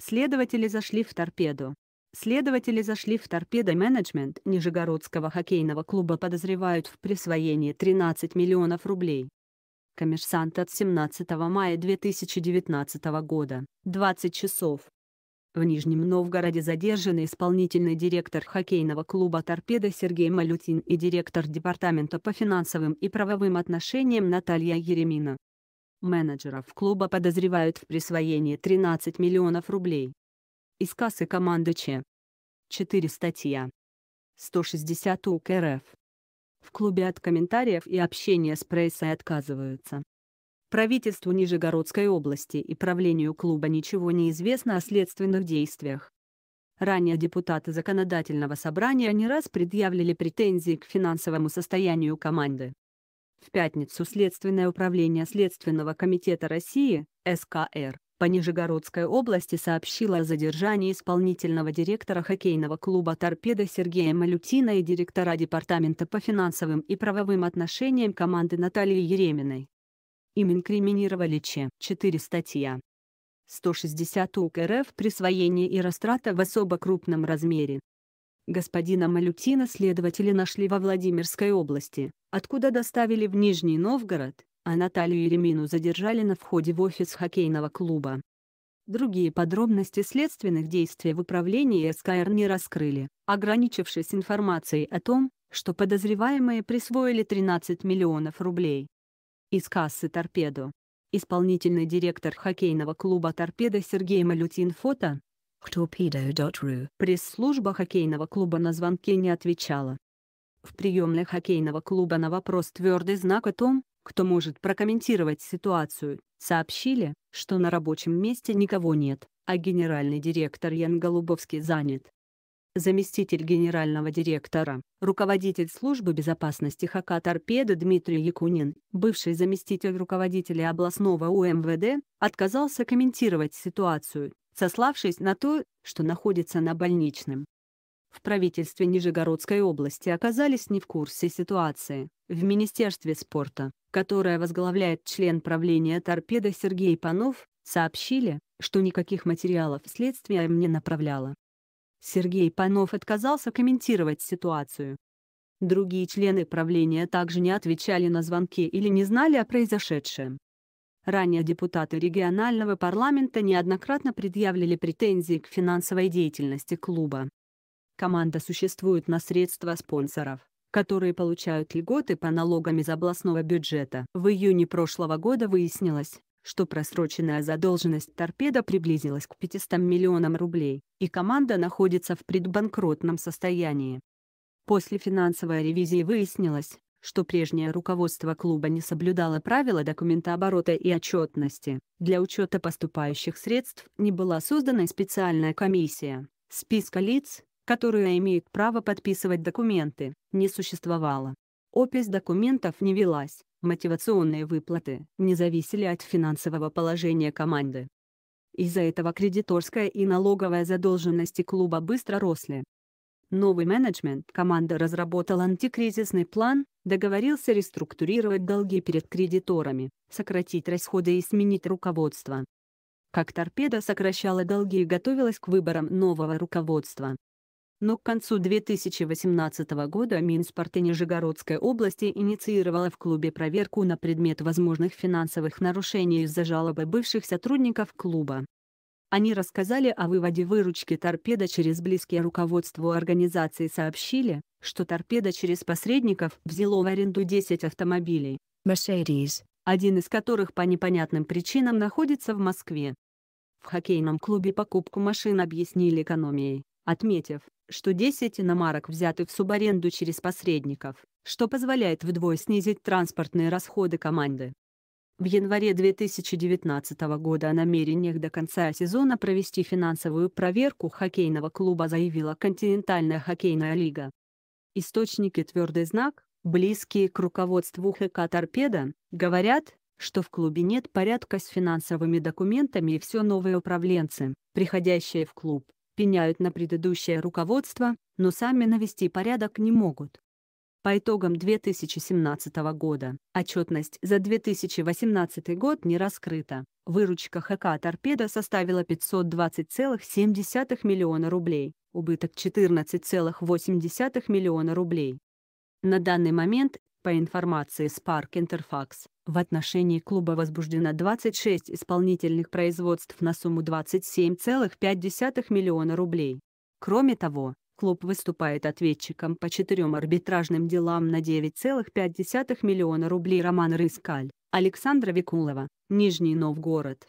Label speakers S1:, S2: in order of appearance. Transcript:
S1: Следователи зашли в торпеду. Следователи зашли в торпедо-менеджмент Нижегородского хоккейного клуба подозревают в присвоении 13 миллионов рублей. Коммерсант от 17 мая 2019 года, 20 часов. В Нижнем Новгороде задержаны исполнительный директор хоккейного клуба «Торпедо» Сергей Малютин и директор Департамента по финансовым и правовым отношениям Наталья Еремина. Менеджеров клуба подозревают в присвоении 13 миллионов рублей. Из кассы команды Ч. 4 статья. 160 УК РФ. В клубе от комментариев и общения с прессой отказываются. Правительству Нижегородской области и правлению клуба ничего не известно о следственных действиях. Ранее депутаты законодательного собрания не раз предъявляли претензии к финансовому состоянию команды. В пятницу Следственное управление Следственного комитета России, СКР, по Нижегородской области сообщило о задержании исполнительного директора хоккейного клуба «Торпедо» Сергея Малютина и директора Департамента по финансовым и правовым отношениям команды Натальи Ереминой. Им инкриминировали Ч. 4 статья. 160 УК РФ присвоение и растрата в особо крупном размере, Господина Малютина следователи нашли во Владимирской области, откуда доставили в Нижний Новгород, а Наталью Еремину задержали на входе в офис хоккейного клуба. Другие подробности следственных действий в управлении СКР не раскрыли, ограничившись информацией о том, что подозреваемые присвоили 13 миллионов рублей. Из кассы «Торпедо». Исполнительный директор хоккейного клуба «Торпедо» Сергей Малютин фото Torpedo.ru. Пресс-служба хоккейного клуба на звонки не отвечала. В приемной хоккейного клуба на вопрос твердый знак о том, кто может прокомментировать ситуацию, сообщили, что на рабочем месте никого нет, а генеральный директор Ян Голубовский занят. Заместитель генерального директора, руководитель службы безопасности ХК торпеда Дмитрий Якунин, бывший заместитель руководителя областного УМВД, отказался комментировать ситуацию, сославшись на то, что находится на больничном. В правительстве Нижегородской области оказались не в курсе ситуации. В Министерстве спорта, которое возглавляет член правления торпеда Сергей Панов, сообщили, что никаких материалов следствия им не направляло. Сергей Панов отказался комментировать ситуацию. Другие члены правления также не отвечали на звонки или не знали о произошедшем. Ранее депутаты регионального парламента неоднократно предъявляли претензии к финансовой деятельности клуба. Команда существует на средства спонсоров, которые получают льготы по налогам из областного бюджета. В июне прошлого года выяснилось, что просроченная задолженность «Торпеда» приблизилась к 500 миллионам рублей, и команда находится в предбанкротном состоянии. После финансовой ревизии выяснилось, что прежнее руководство клуба не соблюдало правила документооборота и отчетности. Для учета поступающих средств не была создана специальная комиссия. Списка лиц, которые имеют право подписывать документы, не существовало. Опись документов не велась, мотивационные выплаты не зависели от финансового положения команды. Из-за этого кредиторская и налоговая задолженности клуба быстро росли. Новый менеджмент команды разработал антикризисный план, договорился реструктурировать долги перед кредиторами, сократить расходы и сменить руководство. Как торпеда сокращала долги и готовилась к выборам нового руководства. Но к концу 2018 года Минспорта Нижегородской области инициировала в клубе проверку на предмет возможных финансовых нарушений из-за жалобы бывших сотрудников клуба. Они рассказали о выводе выручки торпеда через близкие руководству организации сообщили, что торпеда через посредников взяла в аренду 10 автомобилей. Mercedes. Один из которых по непонятным причинам находится в Москве. В хоккейном клубе покупку машин объяснили экономией, отметив, что 10 иномарок взяты в субаренду через посредников, что позволяет вдвое снизить транспортные расходы команды. В январе 2019 года о намерениях до конца сезона провести финансовую проверку хоккейного клуба заявила Континентальная хоккейная лига. Источники «Твердый знак», близкие к руководству ХК «Торпеда», говорят, что в клубе нет порядка с финансовыми документами и все новые управленцы, приходящие в клуб, пеняют на предыдущее руководство, но сами навести порядок не могут. По итогам 2017 года отчетность за 2018 год не раскрыта. Выручка ХК «Торпеда» составила 520,7 миллиона рублей убыток 14,8 миллиона рублей. На данный момент, по информации Spark Interfax, в отношении клуба возбуждено 26 исполнительных производств на сумму 27,5 миллиона рублей. Кроме того, клуб выступает ответчиком по четырем арбитражным делам на 9,5 миллиона рублей Роман Рыскаль, Александра Викулова, Нижний Новгород.